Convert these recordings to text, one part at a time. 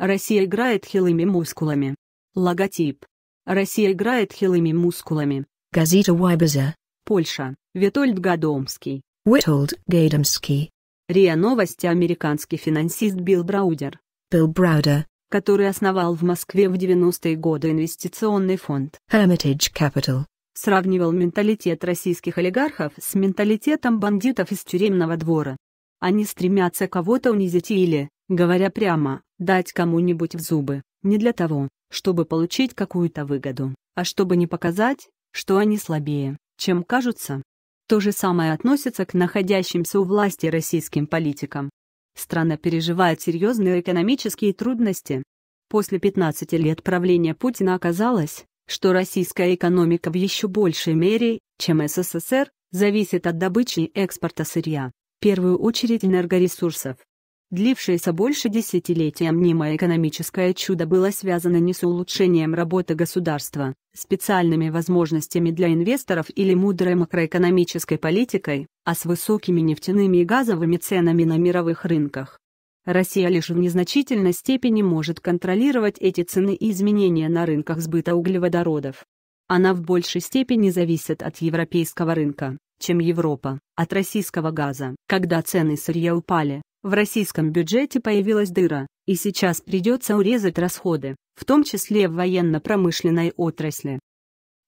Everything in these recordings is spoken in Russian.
Россия играет хилыми мускулами. Логотип. Россия играет хилыми мускулами. Газета Вайбеза. Польша. Витольд Гадомский. Витольд Гадомский. РИА Новости американский финансист Билл Браудер. Билл Браудер. Который основал в Москве в 90-е годы инвестиционный фонд Hermitage Capital. Сравнивал менталитет российских олигархов с менталитетом бандитов из тюремного двора. Они стремятся кого-то унизить или, говоря прямо, дать кому-нибудь в зубы, не для того, чтобы получить какую-то выгоду, а чтобы не показать, что они слабее, чем кажутся. То же самое относится к находящимся у власти российским политикам. Страна переживает серьезные экономические трудности. После 15 лет правления Путина оказалось, что российская экономика в еще большей мере, чем СССР, зависит от добычи и экспорта сырья, в первую очередь энергоресурсов. Длившееся больше десятилетия мнимое экономическое чудо было связано не с улучшением работы государства, специальными возможностями для инвесторов или мудрой макроэкономической политикой, а с высокими нефтяными и газовыми ценами на мировых рынках. Россия лишь в незначительной степени может контролировать эти цены и изменения на рынках сбыта углеводородов. Она в большей степени зависит от европейского рынка, чем Европа, от российского газа. Когда цены сырья упали, в российском бюджете появилась дыра, и сейчас придется урезать расходы, в том числе в военно-промышленной отрасли.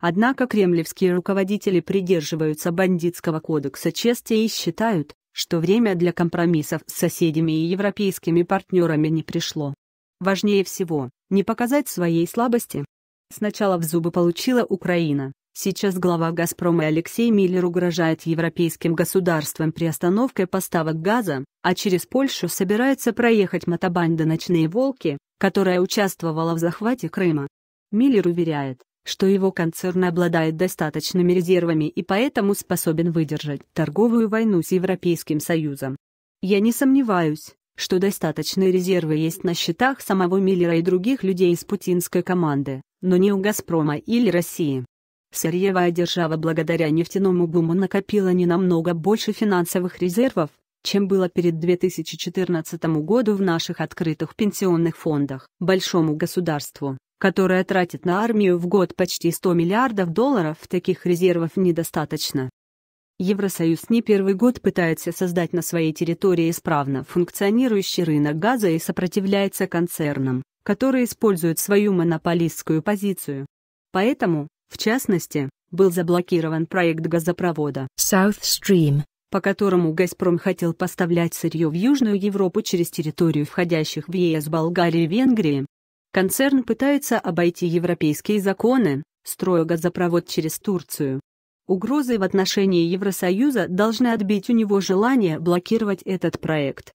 Однако кремлевские руководители придерживаются бандитского кодекса чести и считают, что время для компромиссов с соседями и европейскими партнерами не пришло. Важнее всего, не показать своей слабости. Сначала в зубы получила Украина, Сейчас глава «Газпрома» Алексей Миллер угрожает европейским государствам приостановкой поставок газа, а через Польшу собирается проехать мотобанда «Ночные волки», которая участвовала в захвате Крыма. Миллер уверяет, что его концерн обладает достаточными резервами и поэтому способен выдержать торговую войну с Европейским Союзом. Я не сомневаюсь, что достаточные резервы есть на счетах самого Миллера и других людей из путинской команды, но не у «Газпрома» или России. Сырьевая держава благодаря нефтяному буму накопила не намного больше финансовых резервов, чем было перед 2014 году в наших открытых пенсионных фондах. Большому государству, которое тратит на армию в год почти 100 миллиардов долларов, таких резервов недостаточно. Евросоюз не первый год пытается создать на своей территории исправно функционирующий рынок газа и сопротивляется концернам, которые используют свою монополистскую позицию. Поэтому, в частности, был заблокирован проект газопровода South Stream, по которому «Газпром» хотел поставлять сырье в Южную Европу через территорию входящих в ЕС Болгарии и Венгрии. Концерн пытается обойти европейские законы, строя газопровод через Турцию. Угрозы в отношении Евросоюза должны отбить у него желание блокировать этот проект.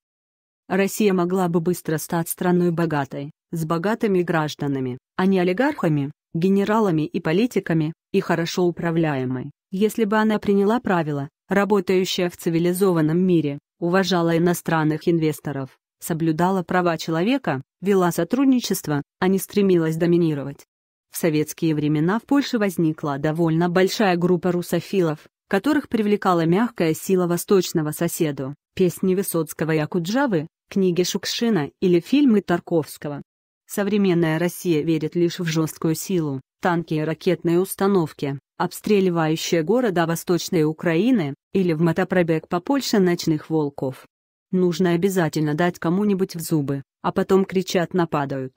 Россия могла бы быстро стать страной богатой, с богатыми гражданами, а не олигархами, генералами и политиками, и хорошо управляемой. Если бы она приняла правила, работающая в цивилизованном мире, уважала иностранных инвесторов, соблюдала права человека, вела сотрудничество, а не стремилась доминировать. В советские времена в Польше возникла довольно большая группа русофилов, которых привлекала мягкая сила восточного соседу, песни Высоцкого и Акуджавы, книги Шукшина или фильмы Тарковского. Современная Россия верит лишь в жесткую силу, танки и ракетные установки, обстреливающие города Восточной Украины, или в мотопробег по Польше ночных волков. Нужно обязательно дать кому-нибудь в зубы, а потом кричат «нападают».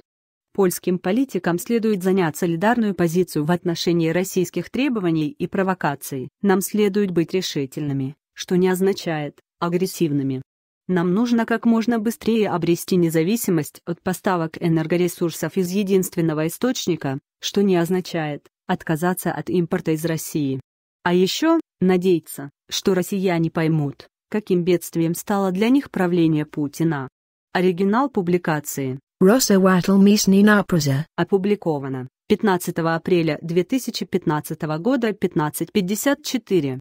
Польским политикам следует занять солидарную позицию в отношении российских требований и провокаций. Нам следует быть решительными, что не означает агрессивными. Нам нужно как можно быстрее обрести независимость от поставок энергоресурсов из единственного источника, что не означает отказаться от импорта из России. А еще надеяться, что россияне поймут, каким бедствием стало для них правление Путина. Оригинал публикации опубликовано 15 апреля 2015 года 1554.